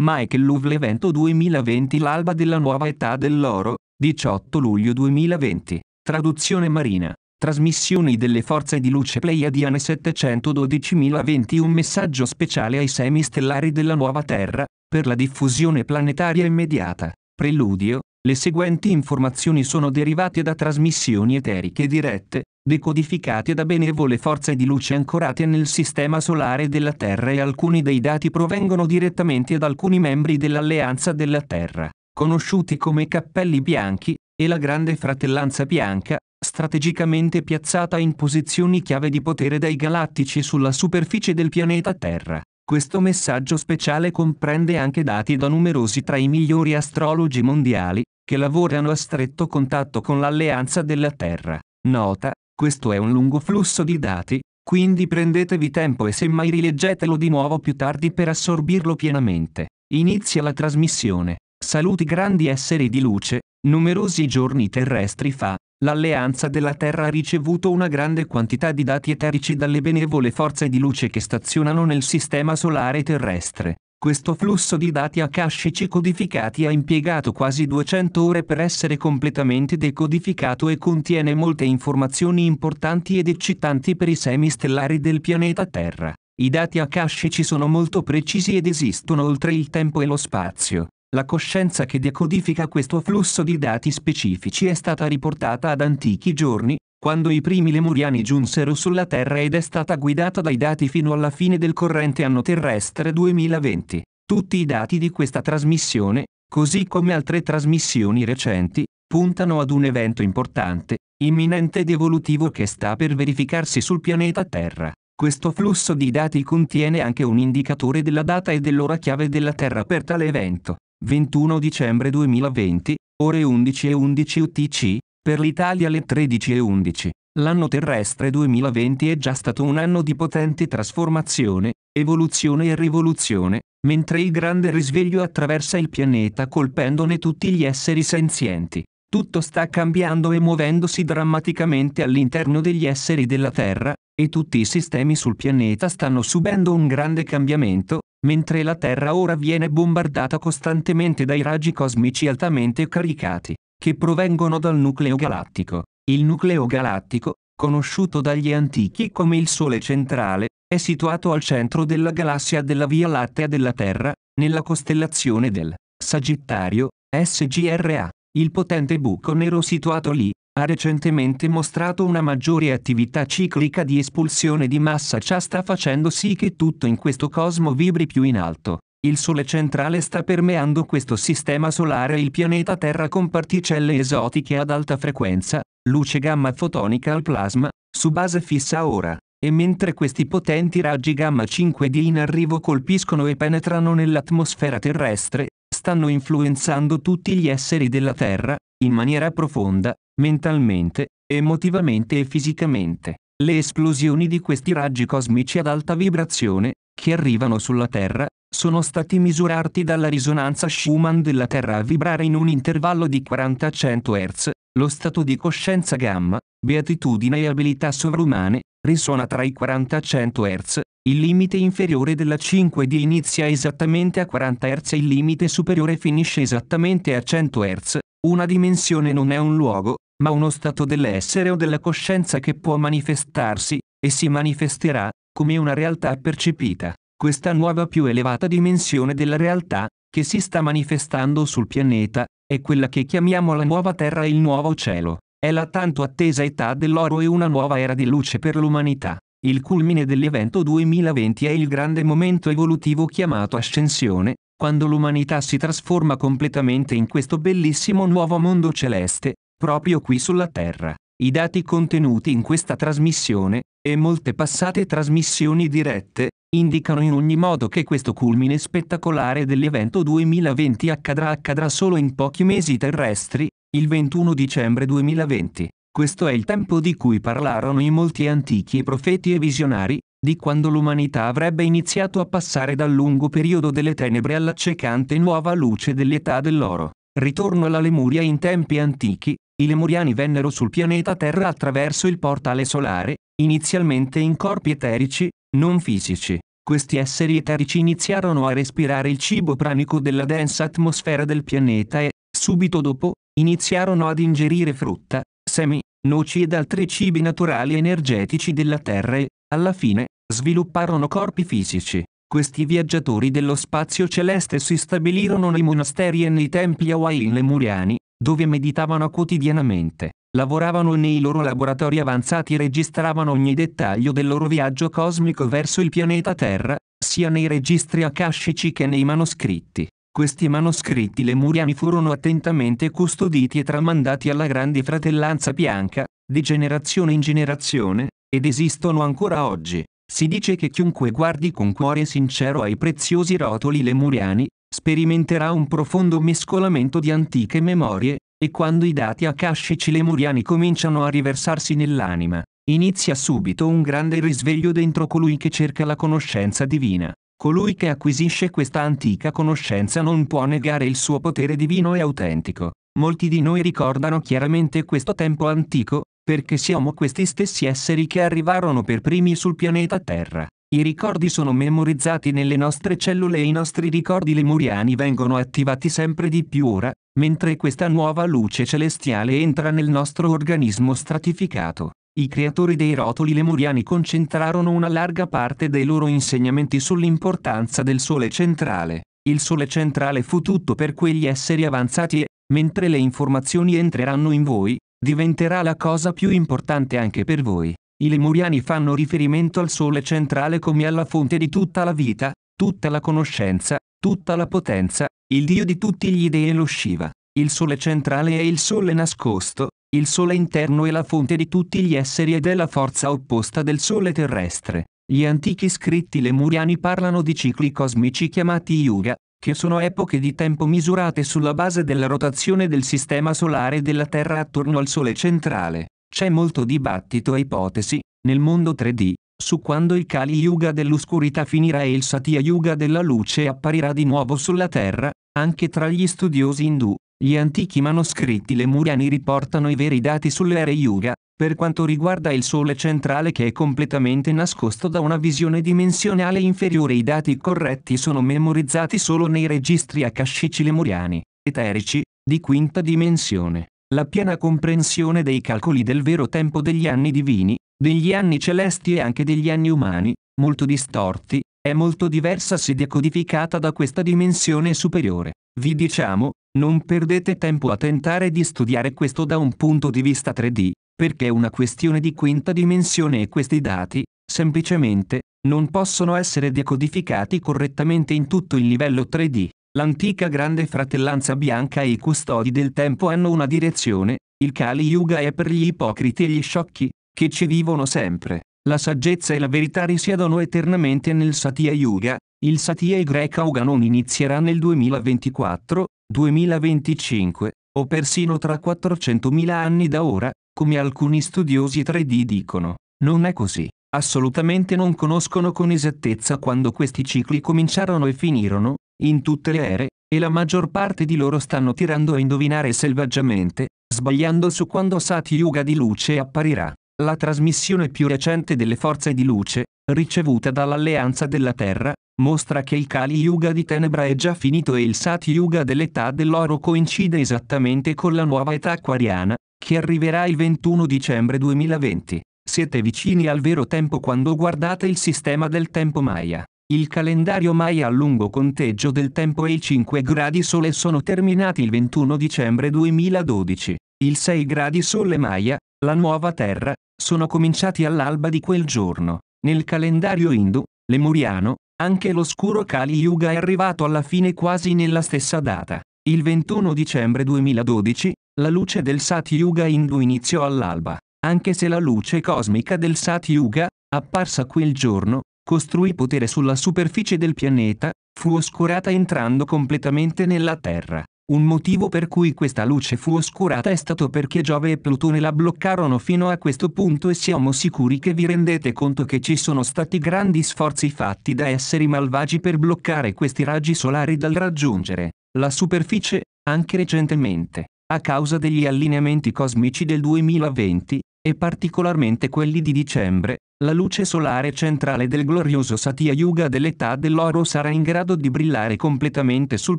Michael Louvre Evento 2020 L'alba della nuova età dell'oro, 18 luglio 2020. Traduzione marina. Trasmissioni delle forze di luce Pleiadiane 712.020 Un messaggio speciale ai semi stellari della nuova Terra, per la diffusione planetaria immediata. Preludio. Le seguenti informazioni sono derivate da trasmissioni eteriche dirette, decodificate da benevole forze di luce ancorate nel sistema solare della Terra e alcuni dei dati provengono direttamente da alcuni membri dell'Alleanza della Terra, conosciuti come Cappelli Bianchi, e la Grande Fratellanza Bianca, strategicamente piazzata in posizioni chiave di potere dai galattici sulla superficie del pianeta Terra. Questo messaggio speciale comprende anche dati da numerosi tra i migliori astrologi mondiali, che lavorano a stretto contatto con l'alleanza della Terra. Nota, questo è un lungo flusso di dati, quindi prendetevi tempo e semmai rileggetelo di nuovo più tardi per assorbirlo pienamente. Inizia la trasmissione. Saluti grandi esseri di luce, numerosi giorni terrestri fa, l'alleanza della Terra ha ricevuto una grande quantità di dati eterici dalle benevole forze di luce che stazionano nel sistema solare terrestre. Questo flusso di dati akashici codificati ha impiegato quasi 200 ore per essere completamente decodificato e contiene molte informazioni importanti ed eccitanti per i semi stellari del pianeta Terra. I dati akashici sono molto precisi ed esistono oltre il tempo e lo spazio. La coscienza che decodifica questo flusso di dati specifici è stata riportata ad antichi giorni, quando i primi lemuriani giunsero sulla Terra ed è stata guidata dai dati fino alla fine del corrente anno terrestre 2020. Tutti i dati di questa trasmissione, così come altre trasmissioni recenti, puntano ad un evento importante, imminente ed evolutivo che sta per verificarsi sul pianeta Terra. Questo flusso di dati contiene anche un indicatore della data e dell'ora chiave della Terra per tale evento. 21 dicembre 2020, ore 11 e 11 UTC, per l'Italia le 13 e 11. L'anno terrestre 2020 è già stato un anno di potente trasformazione, evoluzione e rivoluzione, mentre il grande risveglio attraversa il pianeta colpendone tutti gli esseri senzienti. Tutto sta cambiando e muovendosi drammaticamente all'interno degli esseri della Terra, e tutti i sistemi sul pianeta stanno subendo un grande cambiamento, mentre la Terra ora viene bombardata costantemente dai raggi cosmici altamente caricati che provengono dal nucleo galattico. Il nucleo galattico, conosciuto dagli antichi come il Sole centrale, è situato al centro della galassia della Via Lattea della Terra, nella costellazione del Sagittario, SGRA. Il potente buco nero situato lì, ha recentemente mostrato una maggiore attività ciclica di espulsione di massa ciò sta facendo sì che tutto in questo cosmo vibri più in alto. Il Sole centrale sta permeando questo sistema solare e il pianeta Terra con particelle esotiche ad alta frequenza, luce gamma fotonica al plasma, su base fissa ora. E mentre questi potenti raggi gamma 5D in arrivo colpiscono e penetrano nell'atmosfera terrestre, stanno influenzando tutti gli esseri della Terra, in maniera profonda, mentalmente, emotivamente e fisicamente. Le esplosioni di questi raggi cosmici ad alta vibrazione, che arrivano sulla Terra, sono stati misurati dalla risonanza Schumann della Terra a vibrare in un intervallo di 40-100 Hz, lo stato di coscienza gamma, beatitudine e abilità sovrumane, risuona tra i 40-100 Hz, il limite inferiore della 5D inizia esattamente a 40 Hz e il limite superiore finisce esattamente a 100 Hz, una dimensione non è un luogo, ma uno stato dell'essere o della coscienza che può manifestarsi, e si manifesterà, come una realtà percepita. Questa nuova più elevata dimensione della realtà, che si sta manifestando sul pianeta, è quella che chiamiamo la nuova terra e il nuovo cielo. È la tanto attesa età dell'oro e una nuova era di luce per l'umanità. Il culmine dell'evento 2020 è il grande momento evolutivo chiamato ascensione, quando l'umanità si trasforma completamente in questo bellissimo nuovo mondo celeste, proprio qui sulla Terra. I dati contenuti in questa trasmissione, e molte passate trasmissioni dirette, indicano in ogni modo che questo culmine spettacolare dell'evento 2020 accadrà accadrà solo in pochi mesi terrestri, il 21 dicembre 2020. Questo è il tempo di cui parlarono i molti antichi profeti e visionari, di quando l'umanità avrebbe iniziato a passare dal lungo periodo delle tenebre all'accecante nuova luce dell'età dell'oro. Ritorno alla Lemuria in tempi antichi, i Lemuriani vennero sul pianeta Terra attraverso il portale solare, inizialmente in corpi eterici, non fisici. Questi esseri eterici iniziarono a respirare il cibo pranico della densa atmosfera del pianeta e, subito dopo, iniziarono ad ingerire frutta, semi, noci ed altri cibi naturali energetici della Terra e, alla fine, svilupparono corpi fisici. Questi viaggiatori dello spazio celeste si stabilirono nei monasteri e nei templi hawaii lemuriani, dove meditavano quotidianamente, lavoravano nei loro laboratori avanzati e registravano ogni dettaglio del loro viaggio cosmico verso il pianeta Terra, sia nei registri akashici che nei manoscritti. Questi manoscritti lemuriani furono attentamente custoditi e tramandati alla grande fratellanza bianca, di generazione in generazione, ed esistono ancora oggi. Si dice che chiunque guardi con cuore sincero ai preziosi rotoli lemuriani, sperimenterà un profondo mescolamento di antiche memorie, e quando i dati akashici lemuriani cominciano a riversarsi nell'anima, inizia subito un grande risveglio dentro colui che cerca la conoscenza divina. Colui che acquisisce questa antica conoscenza non può negare il suo potere divino e autentico. Molti di noi ricordano chiaramente questo tempo antico, perché siamo questi stessi esseri che arrivarono per primi sul pianeta Terra. I ricordi sono memorizzati nelle nostre cellule e i nostri ricordi lemuriani vengono attivati sempre di più ora, mentre questa nuova luce celestiale entra nel nostro organismo stratificato. I creatori dei rotoli lemuriani concentrarono una larga parte dei loro insegnamenti sull'importanza del Sole centrale. Il Sole centrale fu tutto per quegli esseri avanzati e, mentre le informazioni entreranno in voi, diventerà la cosa più importante anche per voi. I lemuriani fanno riferimento al Sole centrale come alla fonte di tutta la vita, tutta la conoscenza, tutta la potenza, il Dio di tutti gli dei e lo Shiva. Il Sole centrale è il Sole nascosto, il Sole interno è la fonte di tutti gli esseri ed è la forza opposta del Sole terrestre. Gli antichi scritti lemuriani parlano di cicli cosmici chiamati Yuga, che sono epoche di tempo misurate sulla base della rotazione del sistema solare della Terra attorno al Sole centrale. C'è molto dibattito e ipotesi, nel mondo 3D, su quando il Kali Yuga dell'oscurità finirà e il Satya Yuga della luce apparirà di nuovo sulla Terra, anche tra gli studiosi indù. Gli antichi manoscritti lemuriani riportano i veri dati sull'ere Yuga, per quanto riguarda il Sole centrale che è completamente nascosto da una visione dimensionale inferiore i dati corretti sono memorizzati solo nei registri akashici lemuriani, eterici, di quinta dimensione la piena comprensione dei calcoli del vero tempo degli anni divini, degli anni celesti e anche degli anni umani, molto distorti, è molto diversa se decodificata da questa dimensione superiore. Vi diciamo, non perdete tempo a tentare di studiare questo da un punto di vista 3D, perché è una questione di quinta dimensione e questi dati, semplicemente, non possono essere decodificati correttamente in tutto il livello 3D. L'antica grande fratellanza bianca e i custodi del tempo hanno una direzione, il Kali Yuga è per gli ipocriti e gli sciocchi, che ci vivono sempre. La saggezza e la verità risiedono eternamente nel Satya Yuga, il Satya Greca Yuga non inizierà nel 2024, 2025, o persino tra 400.000 anni da ora, come alcuni studiosi 3D dicono. Non è così. Assolutamente non conoscono con esattezza quando questi cicli cominciarono e finirono, in tutte le ere, e la maggior parte di loro stanno tirando a indovinare selvaggiamente, sbagliando su quando Satyuga di luce apparirà. La trasmissione più recente delle forze di luce, ricevuta dall'Alleanza della Terra, mostra che il Kali Yuga di tenebra è già finito e il Satyuga dell'età dell'oro coincide esattamente con la nuova età acquariana, che arriverà il 21 dicembre 2020. Siete vicini al vero tempo quando guardate il sistema del tempo Maya. Il calendario Maya a lungo conteggio del tempo e i 5 gradi sole sono terminati il 21 dicembre 2012. Il 6 gradi sole Maya, la nuova terra, sono cominciati all'alba di quel giorno. Nel calendario Hindu, lemuriano, anche l'oscuro Kali Yuga è arrivato alla fine quasi nella stessa data. Il 21 dicembre 2012, la luce del Sat Yuga Hindu iniziò all'alba. Anche se la luce cosmica del Sat Yuga, apparsa quel giorno, costruì potere sulla superficie del pianeta, fu oscurata entrando completamente nella Terra. Un motivo per cui questa luce fu oscurata è stato perché Giove e Plutone la bloccarono fino a questo punto e siamo sicuri che vi rendete conto che ci sono stati grandi sforzi fatti da esseri malvagi per bloccare questi raggi solari dal raggiungere la superficie, anche recentemente, a causa degli allineamenti cosmici del 2020, e particolarmente quelli di dicembre, la luce solare centrale del glorioso Satya Yuga dell'età dell'oro sarà in grado di brillare completamente sul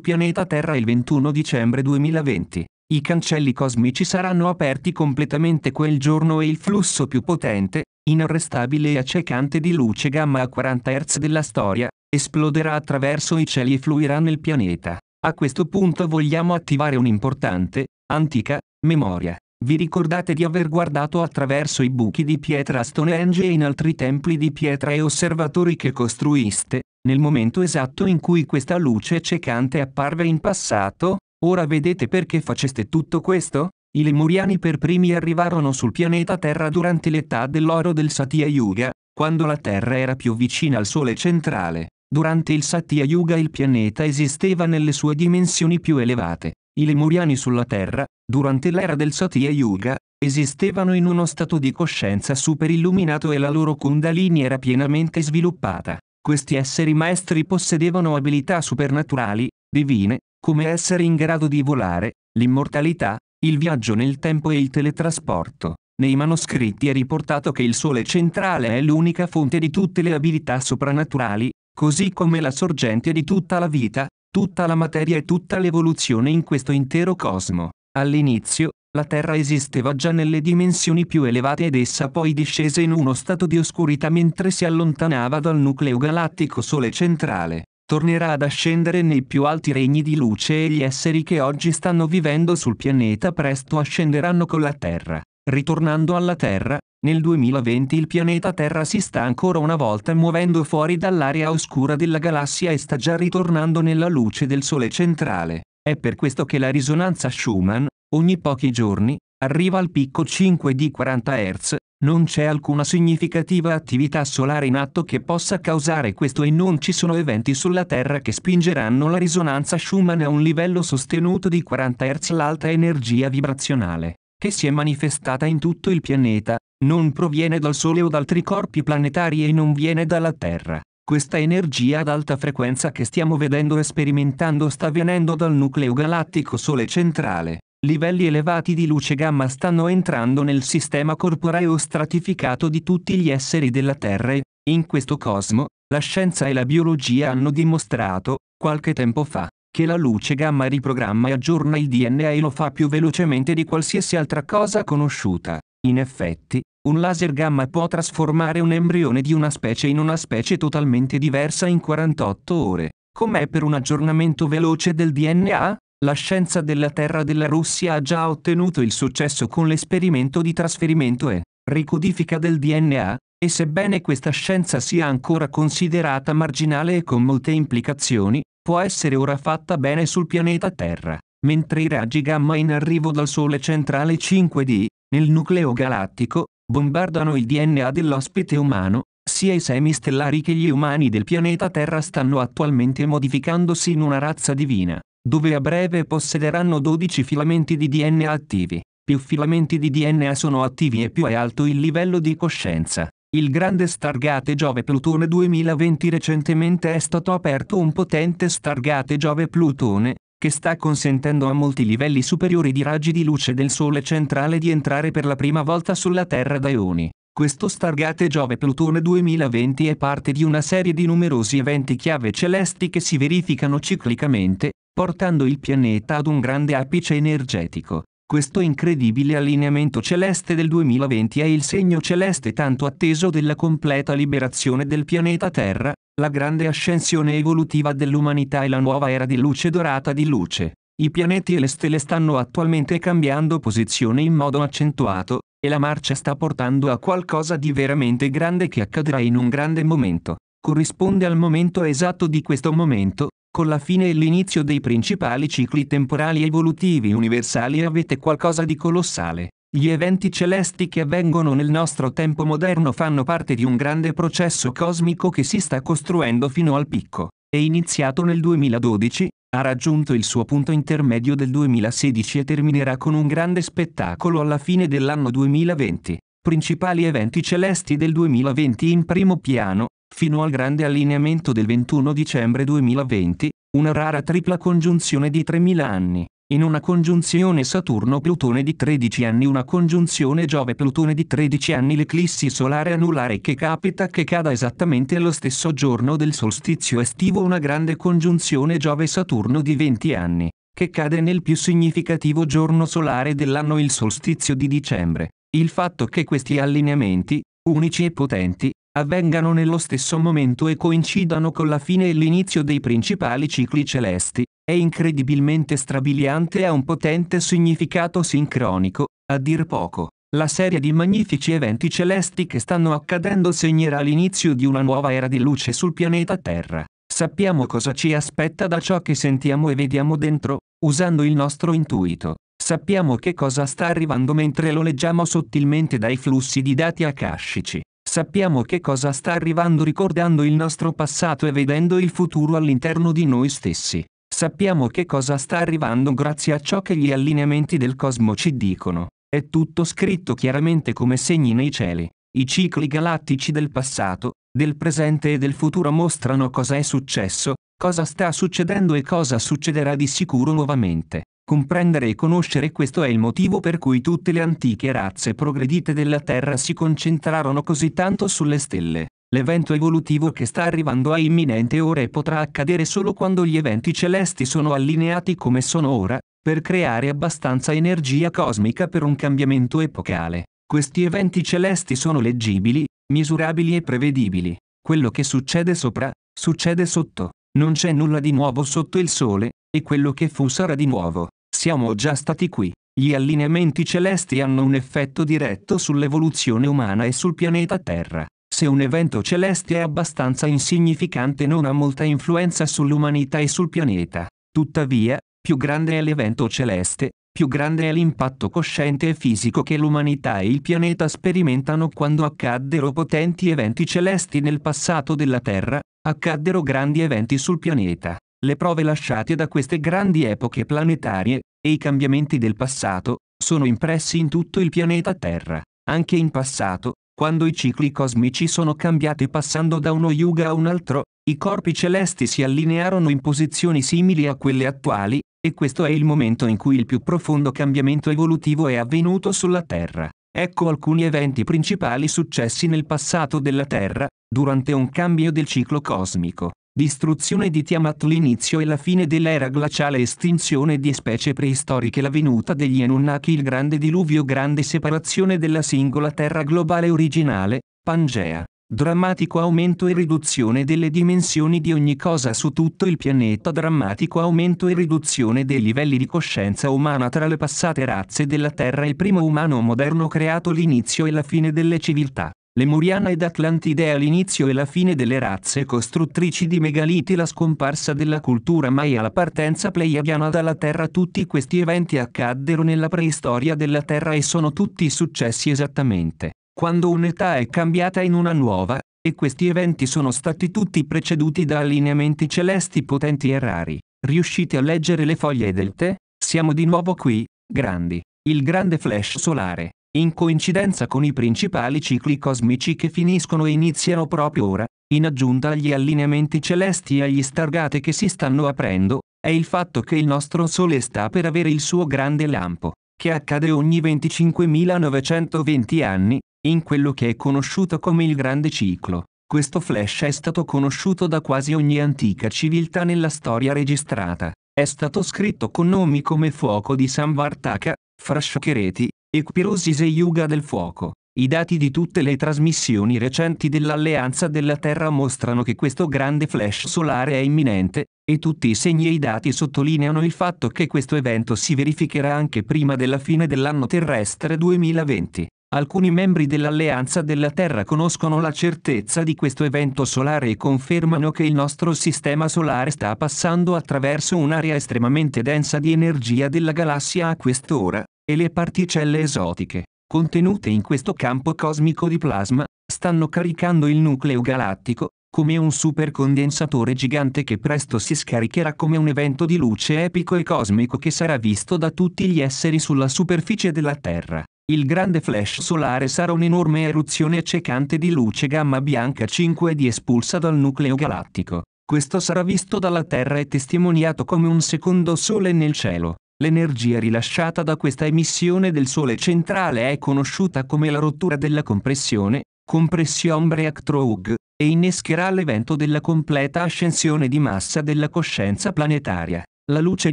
pianeta Terra il 21 dicembre 2020. I cancelli cosmici saranno aperti completamente quel giorno e il flusso più potente, inarrestabile e accecante di luce gamma a 40 Hz della storia, esploderà attraverso i cieli e fluirà nel pianeta. A questo punto vogliamo attivare un'importante, antica, memoria. Vi ricordate di aver guardato attraverso i buchi di pietra a Stonehenge e in altri templi di pietra e osservatori che costruiste, nel momento esatto in cui questa luce cecante apparve in passato? Ora vedete perché faceste tutto questo? I Lemuriani per primi arrivarono sul pianeta Terra durante l'età dell'oro del Satya Yuga, quando la Terra era più vicina al Sole centrale. Durante il Satya Yuga il pianeta esisteva nelle sue dimensioni più elevate. I Lemuriani sulla Terra, durante l'era del Satya Yuga, esistevano in uno stato di coscienza superilluminato e la loro Kundalini era pienamente sviluppata. Questi esseri maestri possedevano abilità supernaturali, divine, come essere in grado di volare, l'immortalità, il viaggio nel tempo e il teletrasporto. Nei manoscritti è riportato che il Sole centrale è l'unica fonte di tutte le abilità soprannaturali, così come la sorgente di tutta la vita, Tutta la materia e tutta l'evoluzione in questo intero cosmo. All'inizio, la Terra esisteva già nelle dimensioni più elevate ed essa poi discese in uno stato di oscurità mentre si allontanava dal nucleo galattico Sole centrale. Tornerà ad ascendere nei più alti regni di luce e gli esseri che oggi stanno vivendo sul pianeta presto ascenderanno con la Terra. Ritornando alla Terra, nel 2020 il pianeta Terra si sta ancora una volta muovendo fuori dall'area oscura della galassia e sta già ritornando nella luce del Sole centrale. È per questo che la risonanza Schumann, ogni pochi giorni, arriva al picco 5 di 40 Hz, non c'è alcuna significativa attività solare in atto che possa causare questo e non ci sono eventi sulla Terra che spingeranno la risonanza Schumann a un livello sostenuto di 40 Hz l'alta energia vibrazionale che si è manifestata in tutto il pianeta, non proviene dal Sole o da altri corpi planetari e non viene dalla Terra. Questa energia ad alta frequenza che stiamo vedendo e sperimentando sta venendo dal nucleo galattico Sole centrale. Livelli elevati di luce gamma stanno entrando nel sistema corporeo stratificato di tutti gli esseri della Terra e, in questo cosmo, la scienza e la biologia hanno dimostrato, qualche tempo fa, che la luce gamma riprogramma e aggiorna il DNA e lo fa più velocemente di qualsiasi altra cosa conosciuta. In effetti, un laser gamma può trasformare un embrione di una specie in una specie totalmente diversa in 48 ore. Com'è per un aggiornamento veloce del DNA? La scienza della Terra della Russia ha già ottenuto il successo con l'esperimento di trasferimento e ricodifica del DNA, e sebbene questa scienza sia ancora considerata marginale e con molte implicazioni, può essere ora fatta bene sul pianeta Terra, mentre i raggi gamma in arrivo dal Sole centrale 5D, nel nucleo galattico, bombardano il DNA dell'ospite umano, sia i semi stellari che gli umani del pianeta Terra stanno attualmente modificandosi in una razza divina, dove a breve possederanno 12 filamenti di DNA attivi. Più filamenti di DNA sono attivi e più è alto il livello di coscienza. Il grande Stargate Giove Plutone 2020 recentemente è stato aperto un potente Stargate Giove Plutone, che sta consentendo a molti livelli superiori di raggi di luce del Sole centrale di entrare per la prima volta sulla Terra da eoni. Questo Stargate Giove Plutone 2020 è parte di una serie di numerosi eventi chiave celesti che si verificano ciclicamente, portando il pianeta ad un grande apice energetico. Questo incredibile allineamento celeste del 2020 è il segno celeste tanto atteso della completa liberazione del pianeta Terra, la grande ascensione evolutiva dell'umanità e la nuova era di luce dorata di luce. I pianeti e le stelle stanno attualmente cambiando posizione in modo accentuato, e la marcia sta portando a qualcosa di veramente grande che accadrà in un grande momento. Corrisponde al momento esatto di questo momento, con la fine e l'inizio dei principali cicli temporali evolutivi universali avete qualcosa di colossale. Gli eventi celesti che avvengono nel nostro tempo moderno fanno parte di un grande processo cosmico che si sta costruendo fino al picco. È iniziato nel 2012, ha raggiunto il suo punto intermedio del 2016 e terminerà con un grande spettacolo alla fine dell'anno 2020. Principali eventi celesti del 2020 in primo piano, fino al grande allineamento del 21 dicembre 2020, una rara tripla congiunzione di 3.000 anni. In una congiunzione Saturno-Plutone di 13 anni, una congiunzione Giove-Plutone di 13 anni, l'eclissi solare anulare che capita che cada esattamente allo stesso giorno del solstizio estivo, una grande congiunzione Giove-Saturno di 20 anni, che cade nel più significativo giorno solare dell'anno, il solstizio di dicembre. Il fatto che questi allineamenti, unici e potenti, avvengano nello stesso momento e coincidano con la fine e l'inizio dei principali cicli celesti, è incredibilmente strabiliante e ha un potente significato sincronico, a dir poco. La serie di magnifici eventi celesti che stanno accadendo segnerà l'inizio di una nuova era di luce sul pianeta Terra. Sappiamo cosa ci aspetta da ciò che sentiamo e vediamo dentro, usando il nostro intuito. Sappiamo che cosa sta arrivando mentre lo leggiamo sottilmente dai flussi di dati akashici. Sappiamo che cosa sta arrivando ricordando il nostro passato e vedendo il futuro all'interno di noi stessi. Sappiamo che cosa sta arrivando grazie a ciò che gli allineamenti del cosmo ci dicono. È tutto scritto chiaramente come segni nei cieli. I cicli galattici del passato, del presente e del futuro mostrano cosa è successo, cosa sta succedendo e cosa succederà di sicuro nuovamente. Comprendere e conoscere questo è il motivo per cui tutte le antiche razze progredite della Terra si concentrarono così tanto sulle stelle. L'evento evolutivo che sta arrivando a imminente ora e potrà accadere solo quando gli eventi celesti sono allineati come sono ora, per creare abbastanza energia cosmica per un cambiamento epocale. Questi eventi celesti sono leggibili, misurabili e prevedibili. Quello che succede sopra, succede sotto. Non c'è nulla di nuovo sotto il sole, e quello che fu sarà di nuovo siamo già stati qui. Gli allineamenti celesti hanno un effetto diretto sull'evoluzione umana e sul pianeta Terra. Se un evento celeste è abbastanza insignificante non ha molta influenza sull'umanità e sul pianeta. Tuttavia, più grande è l'evento celeste, più grande è l'impatto cosciente e fisico che l'umanità e il pianeta sperimentano quando accaddero potenti eventi celesti nel passato della Terra, accaddero grandi eventi sul pianeta. Le prove lasciate da queste grandi epoche planetarie, e i cambiamenti del passato, sono impressi in tutto il pianeta Terra, anche in passato, quando i cicli cosmici sono cambiati passando da uno yuga a un altro, i corpi celesti si allinearono in posizioni simili a quelle attuali, e questo è il momento in cui il più profondo cambiamento evolutivo è avvenuto sulla Terra. Ecco alcuni eventi principali successi nel passato della Terra, durante un cambio del ciclo cosmico distruzione di Tiamat l'inizio e la fine dell'era glaciale estinzione di specie preistoriche la venuta degli Anunnaki il grande diluvio grande separazione della singola terra globale originale, Pangea, drammatico aumento e riduzione delle dimensioni di ogni cosa su tutto il pianeta drammatico aumento e riduzione dei livelli di coscienza umana tra le passate razze della Terra il primo umano moderno creato l'inizio e la fine delle civiltà. Lemuriana ed Atlantide all'inizio e la fine delle razze costruttrici di megaliti la scomparsa della cultura Maya la partenza pleiadiana dalla Terra tutti questi eventi accaddero nella preistoria della Terra e sono tutti successi esattamente quando un'età è cambiata in una nuova, e questi eventi sono stati tutti preceduti da allineamenti celesti potenti e rari. Riuscite a leggere le foglie del tè? Siamo di nuovo qui, grandi. Il grande flash solare in coincidenza con i principali cicli cosmici che finiscono e iniziano proprio ora, in aggiunta agli allineamenti celesti e agli stargate che si stanno aprendo, è il fatto che il nostro Sole sta per avere il suo grande lampo, che accade ogni 25.920 anni, in quello che è conosciuto come il grande ciclo. Questo flash è stato conosciuto da quasi ogni antica civiltà nella storia registrata. È stato scritto con nomi come Fuoco di Samvartaka, Frashkereti, Ecpirosis e Yuga del Fuoco. I dati di tutte le trasmissioni recenti dell'Alleanza della Terra mostrano che questo grande flash solare è imminente, e tutti i segni e i dati sottolineano il fatto che questo evento si verificherà anche prima della fine dell'anno terrestre 2020. Alcuni membri dell'Alleanza della Terra conoscono la certezza di questo evento solare e confermano che il nostro sistema solare sta passando attraverso un'area estremamente densa di energia della galassia a quest'ora, e le particelle esotiche, contenute in questo campo cosmico di plasma, stanno caricando il nucleo galattico, come un supercondensatore gigante che presto si scaricherà come un evento di luce epico e cosmico che sarà visto da tutti gli esseri sulla superficie della Terra. Il grande flash solare sarà un'enorme eruzione accecante di luce gamma bianca 5D espulsa dal nucleo galattico. Questo sarà visto dalla Terra e testimoniato come un secondo sole nel cielo. L'energia rilasciata da questa emissione del Sole centrale è conosciuta come la rottura della compressione, compression breakthrough, e innescherà l'evento della completa ascensione di massa della coscienza planetaria. La luce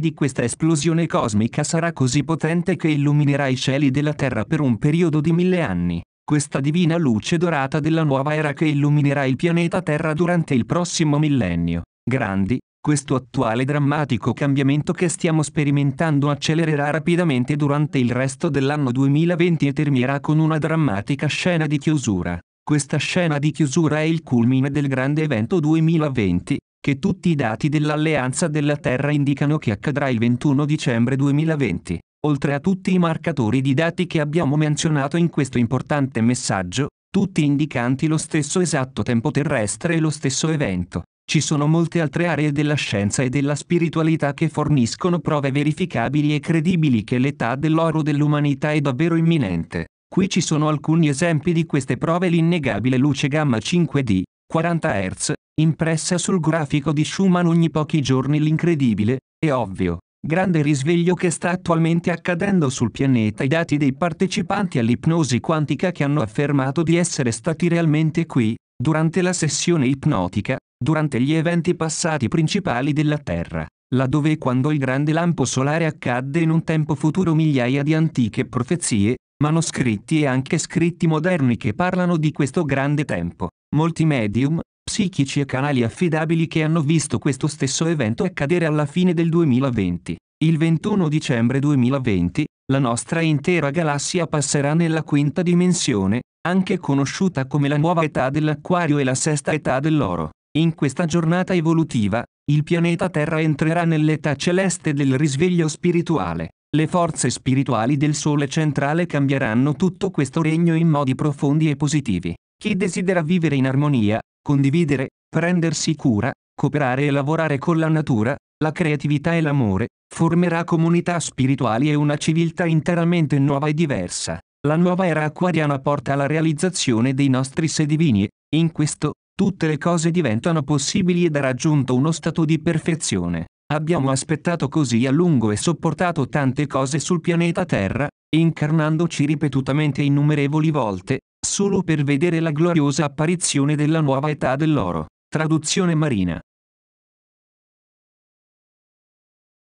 di questa esplosione cosmica sarà così potente che illuminerà i cieli della Terra per un periodo di mille anni. Questa divina luce dorata della nuova era che illuminerà il pianeta Terra durante il prossimo millennio. Grandi, questo attuale drammatico cambiamento che stiamo sperimentando accelererà rapidamente durante il resto dell'anno 2020 e terminerà con una drammatica scena di chiusura. Questa scena di chiusura è il culmine del grande evento 2020, che tutti i dati dell'Alleanza della Terra indicano che accadrà il 21 dicembre 2020. Oltre a tutti i marcatori di dati che abbiamo menzionato in questo importante messaggio, tutti indicanti lo stesso esatto tempo terrestre e lo stesso evento. Ci sono molte altre aree della scienza e della spiritualità che forniscono prove verificabili e credibili che l'età dell'oro dell'umanità è davvero imminente. Qui ci sono alcuni esempi di queste prove l'innegabile luce gamma 5D, 40 Hz, impressa sul grafico di Schumann ogni pochi giorni l'incredibile, e ovvio, grande risveglio che sta attualmente accadendo sul pianeta i dati dei partecipanti all'ipnosi quantica che hanno affermato di essere stati realmente qui, durante la sessione ipnotica, durante gli eventi passati principali della Terra, laddove e quando il grande lampo solare accadde in un tempo futuro migliaia di antiche profezie, manoscritti e anche scritti moderni che parlano di questo grande tempo, molti medium, psichici e canali affidabili che hanno visto questo stesso evento accadere alla fine del 2020. Il 21 dicembre 2020, la nostra intera galassia passerà nella quinta dimensione, anche conosciuta come la nuova età dell'acquario e la sesta età dell'oro. In questa giornata evolutiva, il pianeta Terra entrerà nell'età celeste del risveglio spirituale. Le forze spirituali del Sole centrale cambieranno tutto questo regno in modi profondi e positivi. Chi desidera vivere in armonia, condividere, prendersi cura, cooperare e lavorare con la natura, la creatività e l'amore, formerà comunità spirituali e una civiltà interamente nuova e diversa. La nuova era acquariana porta alla realizzazione dei nostri sé divini, in questo, Tutte le cose diventano possibili ed ha raggiunto uno stato di perfezione. Abbiamo aspettato così a lungo e sopportato tante cose sul pianeta Terra, incarnandoci ripetutamente innumerevoli volte, solo per vedere la gloriosa apparizione della nuova età dell'oro. Traduzione marina.